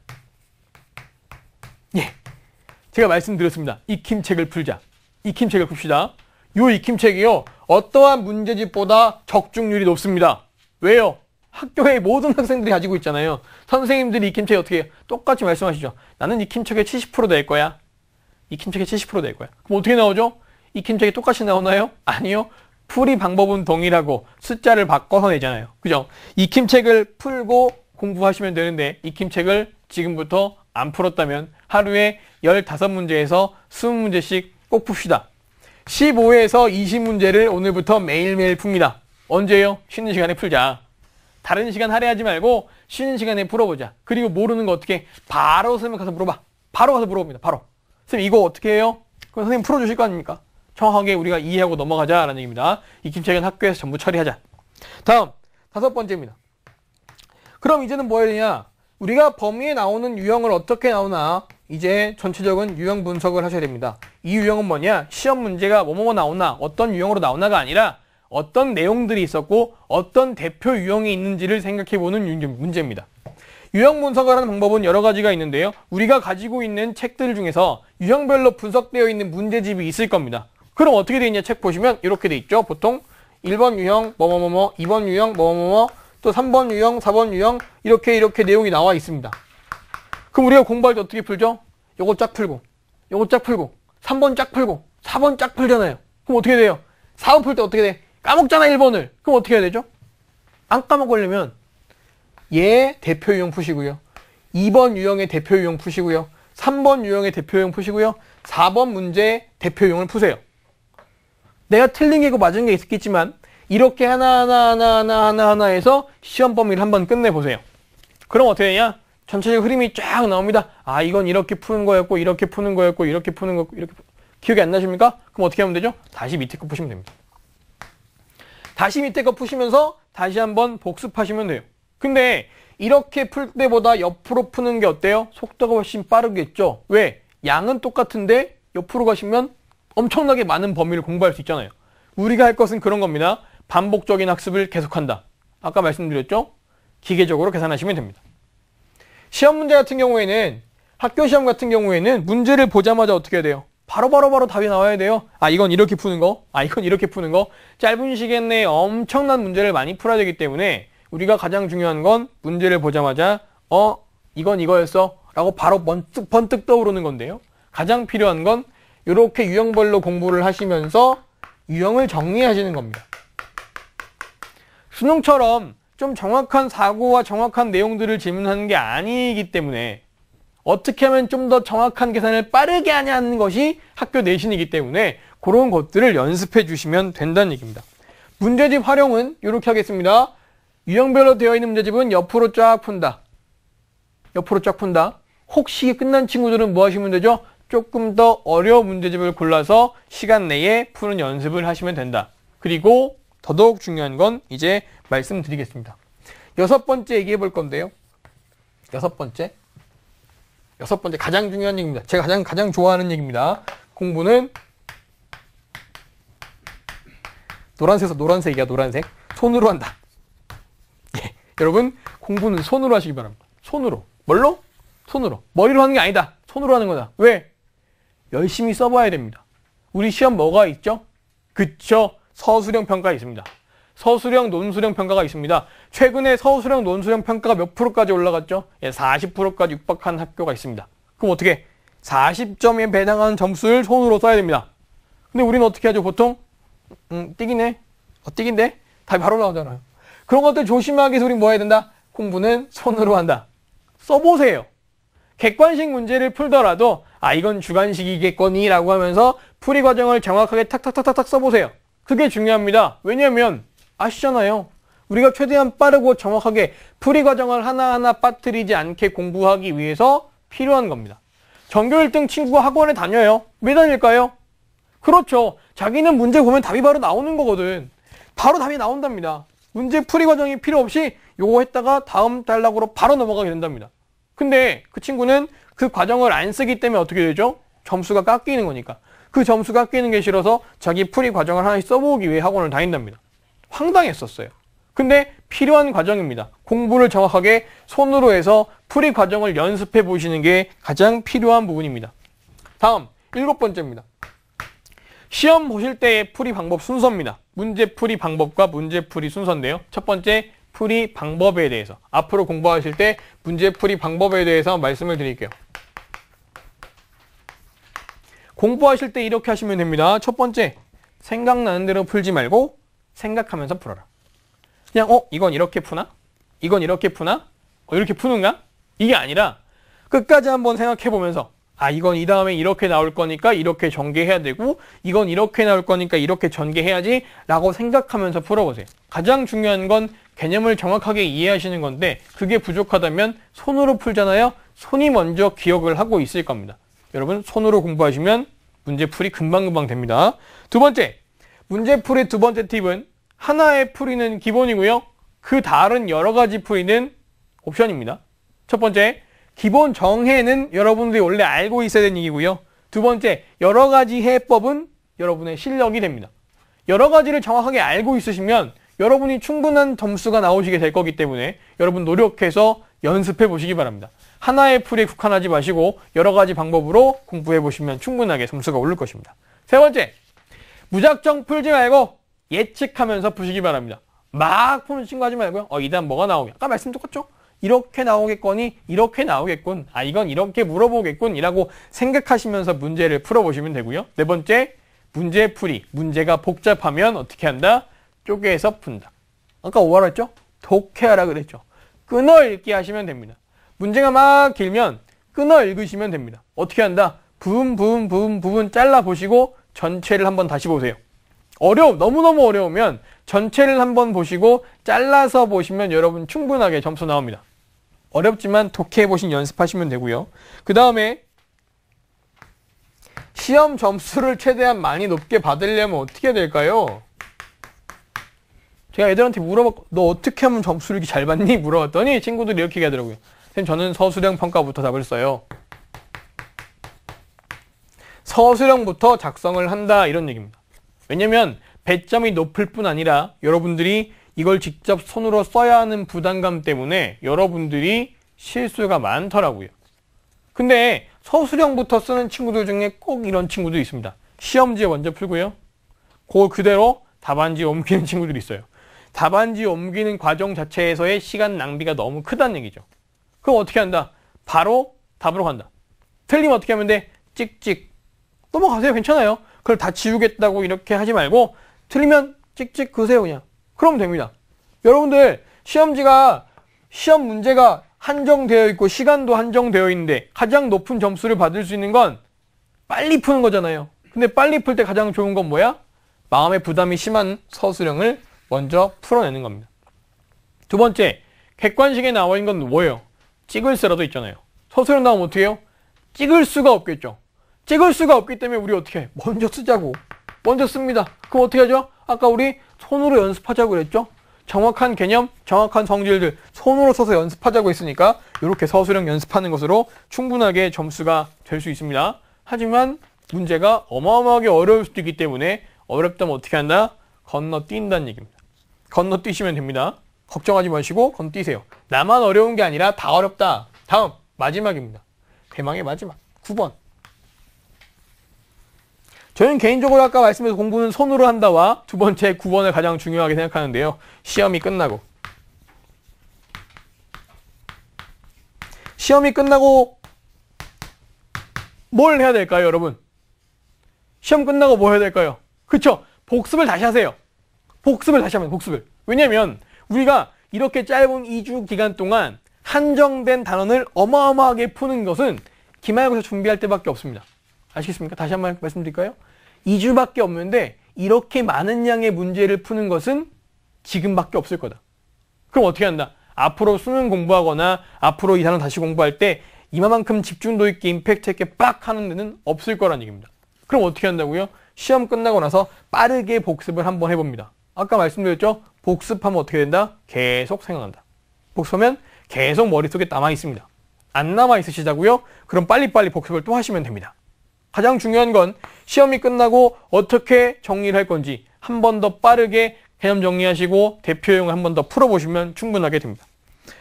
예. 제가 말씀드렸습니다. 익힘책을 풀자. 익힘책을 풉시다. 요 익힘책이요. 어떠한 문제집보다 적중률이 높습니다. 왜요? 학교의 모든 학생들이 가지고 있잖아요. 선생님들이 익힘책 어떻게 해요? 똑같이 말씀하시죠. 나는 익힘책에7 0 될 거야. 익힘책에7 0 될 거야. 그럼 어떻게 나오죠? 익힘책이 똑같이 나오나요? 아니요. 풀이 방법은 동일하고 숫자를 바꿔서 내잖아요. 그죠? 익힘책을 풀고 공부하시면 되는데 익힘책을 지금부터 안 풀었다면 하루에 15문제에서 20문제씩 꼭 풉시다. 15에서 회 20문제를 오늘부터 매일매일 풉니다. 언제요? 쉬는 시간에 풀자. 다른 시간 할애하지 말고 쉬는 시간에 풀어보자. 그리고 모르는 거 어떻게? 바로 선생님 가서 물어봐. 바로 가서 물어봅니다. 바로. 선생님 이거 어떻게 해요? 그럼 선생님 풀어주실 거 아닙니까? 정확하게 우리가 이해하고 넘어가자라는 얘기입니다. 익힘책은 학교에서 전부 처리하자. 다음 다섯 번째입니다. 그럼 이제는 뭐 해야 되냐? 우리가 범위에 나오는 유형을 어떻게 나오나 이제 전체적인 유형 분석을 하셔야 됩니다. 이 유형은 뭐냐? 시험 문제가 뭐뭐뭐 나오나 어떤 유형으로 나오나가 아니라 어떤 내용들이 있었고 어떤 대표 유형이 있는지를 생각해보는 문제입니다. 유형 분석을 하는 방법은 여러 가지가 있는데요. 우리가 가지고 있는 책들 중에서 유형별로 분석되어 있는 문제집이 있을 겁니다. 그럼 어떻게 되어 있냐 책 보시면 이렇게 되어 있죠. 보통 1번 유형 뭐뭐뭐뭐 2번 유형 뭐뭐뭐뭐 또 3번 유형 4번 유형 이렇게 이렇게 내용이 나와 있습니다. 그럼 우리가 공부할 때 어떻게 풀죠? 요거 짝 풀고, 요거 짝 풀고, 3번 짝 풀고, 4번 짝 풀잖아요. 그럼 어떻게 돼요? 4번 풀 때 어떻게 돼? 까먹잖아, 1번을. 그럼 어떻게 해야 되죠? 안 까먹으려면 얘 예 대표 유형 푸시고요. 2번 유형의 대표 유형 푸시고요. 3번 유형의 대표 유형 푸시고요. 4번 문제 대표 유형을 푸세요. 내가 틀린 게 있고 맞은 게 있겠지만 이렇게 하나하나 하나하나 하나하나에서 시험 범위를 한번 끝내보세요. 그럼 어떻게 되냐? 천천히 흐름이 쫙 나옵니다. 아, 이건 이렇게 푸는 거였고, 이렇게 푸는 거였고, 이렇게 푸는 거 이렇게. 기억이 안 나십니까? 그럼 어떻게 하면 되죠? 다시 밑에 거 푸시면 됩니다. 다시 밑에 거 푸시면서 다시 한번 복습하시면 돼요. 근데 이렇게 풀 때보다 옆으로 푸는 게 어때요? 속도가 훨씬 빠르겠죠? 왜? 양은 똑같은데 옆으로 가시면 엄청나게 많은 범위를 공부할 수 있잖아요. 우리가 할 것은 그런 겁니다. 반복적인 학습을 계속한다. 아까 말씀드렸죠? 기계적으로 계산하시면 됩니다. 시험 문제 같은 경우에는 학교 시험 같은 경우에는 문제를 보자마자 어떻게 해야 돼요? 바로바로바로 바로 바로 답이 나와야 돼요. 아, 이건 이렇게 푸는 거. 아, 이건 이렇게 푸는 거. 짧은 시간 내에 엄청난 문제를 많이 풀어야 되기 때문에 우리가 가장 중요한 건 문제를 보자마자 어, 이건 이거였어. 라고 바로 번뜩 번뜩 떠오르는 건데요. 가장 필요한 건 이렇게 유형별로 공부를 하시면서 유형을 정리하시는 겁니다. 수능처럼 좀 정확한 사고와 정확한 내용들을 질문하는 게 아니기 때문에 어떻게 하면 좀 더 정확한 계산을 빠르게 하냐는 것이 학교 내신이기 때문에 그런 것들을 연습해 주시면 된다는 얘기입니다. 문제집 활용은 이렇게 하겠습니다. 유형별로 되어 있는 문제집은 옆으로 쫙 푼다. 옆으로 쫙 푼다. 혹시 끝난 친구들은 뭐 하시면 되죠? 조금 더 어려운 문제집을 골라서 시간 내에 푸는 연습을 하시면 된다. 그리고 더더욱 중요한 건 이제 말씀드리겠습니다. 여섯 번째 얘기해 볼 건데요. 여섯 번째. 여섯 번째 가장 중요한 얘기입니다. 제가 가장 가장 좋아하는 얘기입니다. 공부는 노란색에서 노란색이야 노란색 손으로 한다. 예. 여러분 공부는 손으로 하시기 바랍니다. 손으로 뭘로? 손으로 머리로 하는 게 아니다. 손으로 하는 거다. 왜? 열심히 써봐야 됩니다. 우리 시험 뭐가 있죠? 그쵸? 서술형 평가 가 있습니다. 서술형, 논술형 평가가 있습니다. 최근에 서술형, 논술형 평가가 몇 프로까지 올라갔죠? 예, 40%까지 육박한 학교가 있습니다. 그럼 어떻게? 40점에 배당하는 점수를 손으로 써야 됩니다. 근데 우리는 어떻게 하죠? 보통 음, 띠기네. 어, 띠긴데? 답이 바로 나오잖아요. 그런 것들 조심하기 위해서 우린 뭐 해야 된다? 공부는 손으로 한다. 써보세요. 객관식 문제를 풀더라도 아 이건 주관식이겠거니 라고 하면서 풀이 과정을 정확하게 탁탁탁탁 써보세요. 그게 중요합니다. 왜냐면 하 아시잖아요. 우리가 최대한 빠르고 정확하게 풀이 과정을 하나하나 빠뜨리지 않게 공부하기 위해서 필요한 겁니다. 전교 1등 친구가 학원에 다녀요. 왜 다닐까요? 그렇죠. 자기는 문제 보면 답이 바로 나오는 거거든. 바로 답이 나온답니다. 문제 풀이 과정이 필요 없이 요거 했다가 다음 단락으로 바로 넘어가게 된답니다. 근데 그 친구는 그 과정을 안 쓰기 때문에 어떻게 되죠? 점수가 깎이는 거니까. 그 점수가 끼는 게 싫어서 자기 풀이 과정을 하나씩 써보기 위해 학원을 다닌답니다. 황당했었어요. 근데 필요한 과정입니다. 공부를 정확하게 손으로 해서 풀이 과정을 연습해 보시는 게 가장 필요한 부분입니다. 다음 일곱 번째입니다. 시험 보실 때의 풀이 방법 순서입니다. 문제 풀이 방법과 문제 풀이 순서인데요. 첫 번째 풀이 방법에 대해서 앞으로 공부하실 때 문제 풀이 방법에 대해서 말씀을 드릴게요. 공부하실 때 이렇게 하시면 됩니다. 첫 번째, 생각나는 대로 풀지 말고 생각하면서 풀어라. 그냥 어 이건 이렇게 푸나? 이건 이렇게 푸나? 어, 이렇게 푸는가? 이게 아니라 끝까지 한번 생각해 보면서 아 이건 이 다음에 이렇게 나올 거니까 이렇게 전개해야 되고 이건 이렇게 나올 거니까 이렇게 전개해야지 라고 생각하면서 풀어보세요. 가장 중요한 건 개념을 정확하게 이해하시는 건데 그게 부족하다면 손으로 풀잖아요. 손이 먼저 기억을 하고 있을 겁니다. 여러분 손으로 공부하시면 문제풀이 금방금방 됩니다. 두 번째, 문제풀이 두 번째 팁은 하나의 풀이는 기본이고요. 그 다른 여러 가지 풀이는 옵션입니다. 첫 번째, 기본 정해는 여러분들이 원래 알고 있어야 되는 얘기고요. 두 번째, 여러 가지 해법은 여러분의 실력이 됩니다. 여러 가지를 정확하게 알고 있으시면 여러분이 충분한 점수가 나오시게 될 거기 때문에 여러분 노력해서 연습해 보시기 바랍니다. 하나의 풀에 국한하지 마시고 여러 가지 방법으로 공부해 보시면 충분하게 점수가 오를 것입니다. 세 번째, 무작정 풀지 말고 예측하면서 푸시기 바랍니다. 막 푸는 친구 하지 말고요. 어, 이단 뭐가 나오냐. 아까 말씀 똑같죠? 이렇게 나오겠거니, 이렇게 나오겠군. 아, 이건 이렇게 물어보겠군. 이라고 생각하시면서 문제를 풀어보시면 되고요. 네 번째, 문제 풀이. 문제가 복잡하면 어떻게 한다? 쪼개서 푼다. 아까 오하라 했죠? 독해하라 그랬죠. 끊어 읽기 하시면 됩니다. 문제가 막 길면 끊어 읽으시면 됩니다. 어떻게 한다? 부분, 부분, 부분, 부분 잘라보시고 전체를 한번 다시 보세요. 어려움, 너무너무 어려우면 전체를 한번 보시고 잘라서 보시면 여러분 충분하게 점수 나옵니다. 어렵지만 독해보신 연습하시면 되고요. 그 다음에 시험 점수를 최대한 많이 높게 받으려면 어떻게 될까요? 제가 애들한테 물어봤고 너 어떻게 하면 점수를 이렇게 잘 받니? 물어봤더니 친구들이 이렇게 얘기하더라고요. 선생님 저는 서술형 평가부터 답을 써요. 서술형부터 작성을 한다 이런 얘기입니다. 왜냐면 배점이 높을 뿐 아니라 여러분들이 이걸 직접 손으로 써야 하는 부담감 때문에 여러분들이 실수가 많더라고요. 근데 서술형부터 쓰는 친구들 중에 꼭 이런 친구도 있습니다. 시험지에 먼저 풀고요. 그 그대로 답안지에 옮기는 친구들이 있어요. 답안지 옮기는 과정 자체에서의 시간 낭비가 너무 크다는 얘기죠. 그럼 어떻게 한다? 바로 답으로 간다. 틀리면 어떻게 하면 돼? 찍찍. 넘어가세요. 괜찮아요. 그걸 다 지우겠다고 이렇게 하지 말고 틀리면 찍찍 그세요 그냥. 그러면 됩니다. 여러분들 시험지가 시험 문제가 한정되어 있고 시간도 한정되어 있는데 가장 높은 점수를 받을 수 있는 건 빨리 푸는 거잖아요. 근데 빨리 풀 때 가장 좋은 건 뭐야? 마음의 부담이 심한 서술형을 먼저 풀어내는 겁니다. 두 번째, 객관식에 나와 있는 건 뭐예요? 찍을수라도 있잖아요. 서술형 나오면 어떻게 해요? 찍을 수가 없겠죠. 찍을 수가 없기 때문에 우리 어떻게 해? 먼저 쓰자고. 먼저 씁니다. 그럼 어떻게 하죠? 아까 우리 손으로 연습하자고 그랬죠? 정확한 개념, 정확한 성질들 손으로 써서 연습하자고 했으니까 이렇게 서술형 연습하는 것으로 충분하게 점수가 될 수 있습니다. 하지만 문제가 어마어마하게 어려울 수도 있기 때문에 어렵다면 어떻게 한다? 건너뛴다는 얘기입니다. 건너뛰시면 됩니다. 걱정하지 마시고 건뛰세요. 나만 어려운 게 아니라 다 어렵다. 다음 마지막입니다. 대망의 마지막 9번. 저는 개인적으로 아까 말씀드서 공부는 손으로 한다와 두 번째 9번을 가장 중요하게 생각하는데요. 시험이 끝나고 시험이 끝나고 뭘 해야 될까요, 여러분? 시험 끝나고 뭐 해야 될까요? 그쵸? 복습을 다시 하세요. 복습을 다시 하면 복습을. 왜냐면 하 우리가 이렇게 짧은 2주 기간 동안 한정된 단원을 어마어마하게 푸는 것은 기말고사 준비할 때밖에 없습니다. 아시겠습니까? 다시 한 번 말씀드릴까요? 2주밖에 없는데 이렇게 많은 양의 문제를 푸는 것은 지금밖에 없을 거다. 그럼 어떻게 한다? 앞으로 수능 공부하거나 앞으로 이 단원 다시 공부할 때 이만큼 집중도 있게 임팩트 있게 빡 하는 데는 없을 거란 얘기입니다. 그럼 어떻게 한다고요? 시험 끝나고 나서 빠르게 복습을 한번 해봅니다. 아까 말씀드렸죠? 복습하면 어떻게 된다? 계속 생각한다 복습하면 계속 머릿속에 남아있습니다. 안남아있으시다고요 그럼 빨리빨리 복습을 또 하시면 됩니다. 가장 중요한 건 시험이 끝나고 어떻게 정리를 할 건지 한 번 더 빠르게 개념 정리하시고 대표용을 한 번 더 풀어보시면 충분하게 됩니다.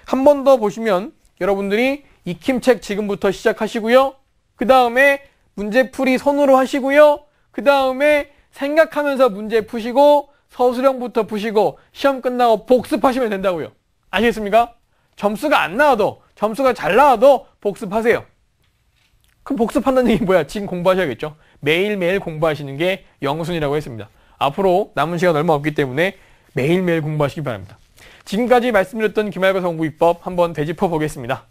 한 번 더 보시면 여러분들이 익힘책 지금부터 시작하시고요. 그 다음에 문제풀이 손으로 하시고요. 그 다음에 생각하면서 문제 푸시고 서술형부터 푸시고 시험 끝나고 복습하시면 된다고요. 아시겠습니까? 점수가 안 나와도 점수가 잘 나와도 복습하세요. 그럼 복습한다는 얘기 뭐야? 지금 공부하셔야겠죠. 매일매일 공부하시는 게 영순이라고 했습니다. 앞으로 남은 시간 얼마 없기 때문에 매일매일 공부하시기 바랍니다. 지금까지 말씀드렸던 기말고사 공부 비법 한번 되짚어 보겠습니다.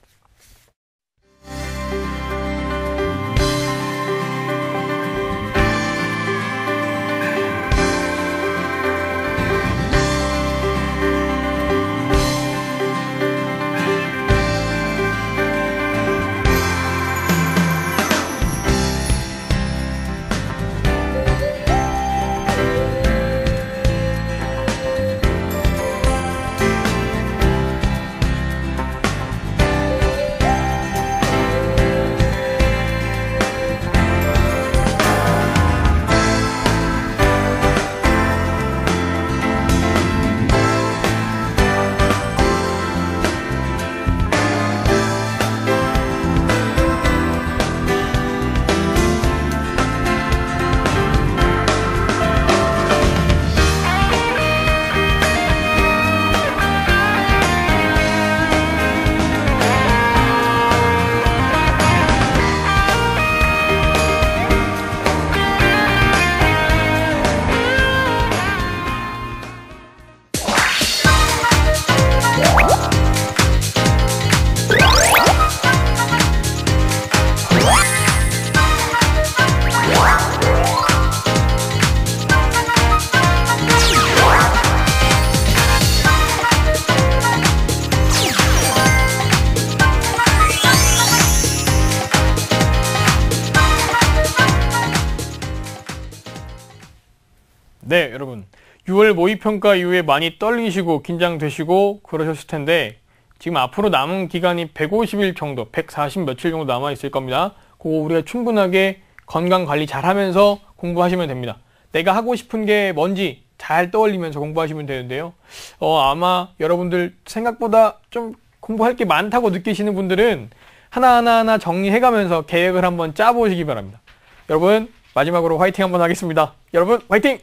평가 이후에 많이 떨리시고 긴장되시고 그러셨을 텐데 지금 앞으로 남은 기간이 150일 정도, 140 며칠 정도 남아 있을 겁니다. 그거 우리가 충분하게 건강 관리 잘 하면서 공부하시면 됩니다. 내가 하고 싶은 게 뭔지 잘 떠올리면서 공부하시면 되는데요. 어, 아마 여러분들 생각보다 좀 공부할 게 많다고 느끼시는 분들은 하나하나하나 정리해가면서 계획을 한번 짜보시기 바랍니다. 여러분, 마지막으로 화이팅 한번 하겠습니다. 여러분, 화이팅!